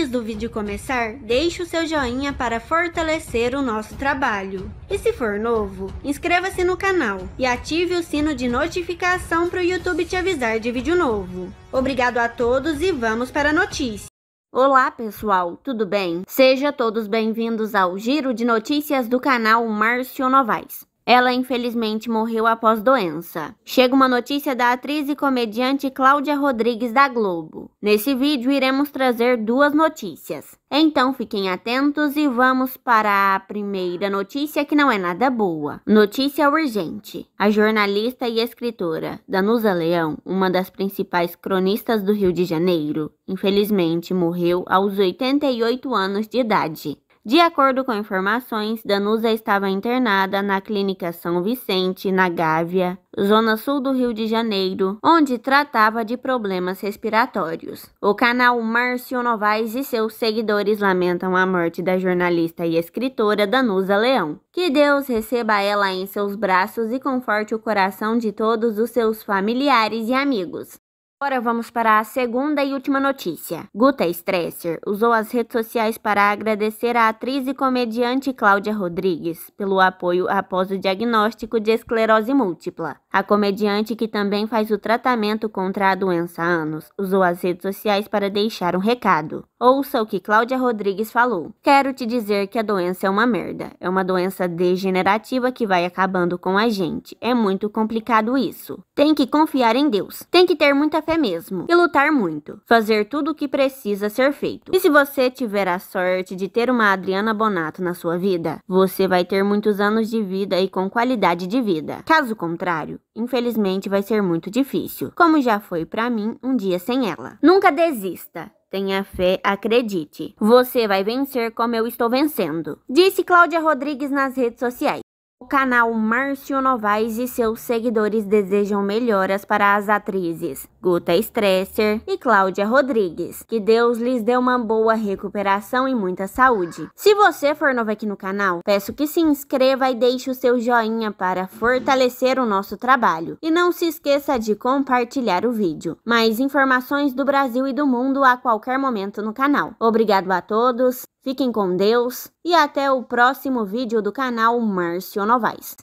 Antes do vídeo começar, deixe o seu joinha para fortalecer o nosso trabalho. E se for novo, inscreva-se no canal e ative o sino de notificação para o YouTube te avisar de vídeo novo. Obrigado a todos e vamos para a notícia. Olá pessoal, tudo bem? Sejam todos bem-vindos ao Giro de Notícias do canal Márcio Novaes. Ela infelizmente morreu após doença. Chega uma notícia da atriz e comediante Cláudia Rodrigues da Globo. Nesse vídeo iremos trazer duas notícias. Então fiquem atentos e vamos para a primeira notícia que não é nada boa. Notícia urgente. A jornalista e escritora Danusa Leão, uma das principais cronistas do Rio de Janeiro, infelizmente morreu aos 88 anos de idade. De acordo com informações, Danusa estava internada na Clínica São Vicente, na Gávea, zona sul do Rio de Janeiro, onde tratava de problemas respiratórios. O canal Márcio Novaes e seus seguidores lamentam a morte da jornalista e escritora Danusa Leão. Que Deus receba ela em seus braços e conforte o coração de todos os seus familiares e amigos. Agora vamos para a segunda e última notícia. Guta Stresser usou as redes sociais para agradecer à atriz e comediante Cláudia Rodrigues pelo apoio após o diagnóstico de esclerose múltipla. A comediante, que também faz o tratamento contra a doença há anos, usou as redes sociais para deixar um recado. Ouça o que Cláudia Rodrigues falou. Quero te dizer que a doença é uma merda. É uma doença degenerativa que vai acabando com a gente. É muito complicado isso. Tem que confiar em Deus. Tem que ter muita fé até mesmo, e lutar muito, fazer tudo o que precisa ser feito. E se você tiver a sorte de ter uma Adriana Bonato na sua vida, você vai ter muitos anos de vida e com qualidade de vida. Caso contrário, infelizmente vai ser muito difícil, como já foi para mim um dia sem ela. Nunca desista. Tenha fé, acredite. Você vai vencer como eu estou vencendo. Disse Cláudia Rodrigues nas redes sociais. O canal Márcio Novaes e seus seguidores desejam melhoras para as atrizes Guta Stresser e Cláudia Rodrigues. Que Deus lhes dê uma boa recuperação e muita saúde. Se você for novo aqui no canal, peço que se inscreva e deixe o seu joinha para fortalecer o nosso trabalho. E não se esqueça de compartilhar o vídeo. Mais informações do Brasil e do mundo a qualquer momento no canal. Obrigado a todos. Fiquem com Deus e até o próximo vídeo do canal Márcio Novaes.